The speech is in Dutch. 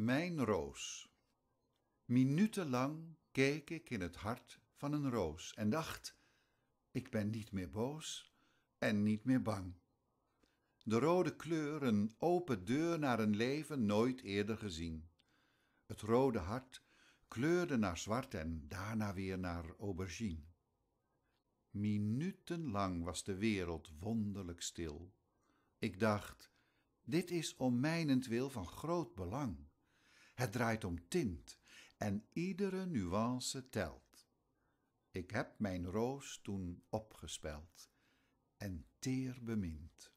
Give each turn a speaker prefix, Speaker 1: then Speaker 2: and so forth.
Speaker 1: Mijn roos. Minutenlang keek ik in het hart van een roos en dacht: ik ben niet meer boos en niet meer bang. De rode kleur, een open deur naar een leven nooit eerder gezien. Het rode hart kleurde naar zwart en daarna weer naar aubergine. Minutenlang was de wereld wonderlijk stil. Ik dacht: dit is om mijnentwil van groot belang. Het draait om tint en iedere nuance telt. Ik heb mijn roos toen opgespeld en teer bemind.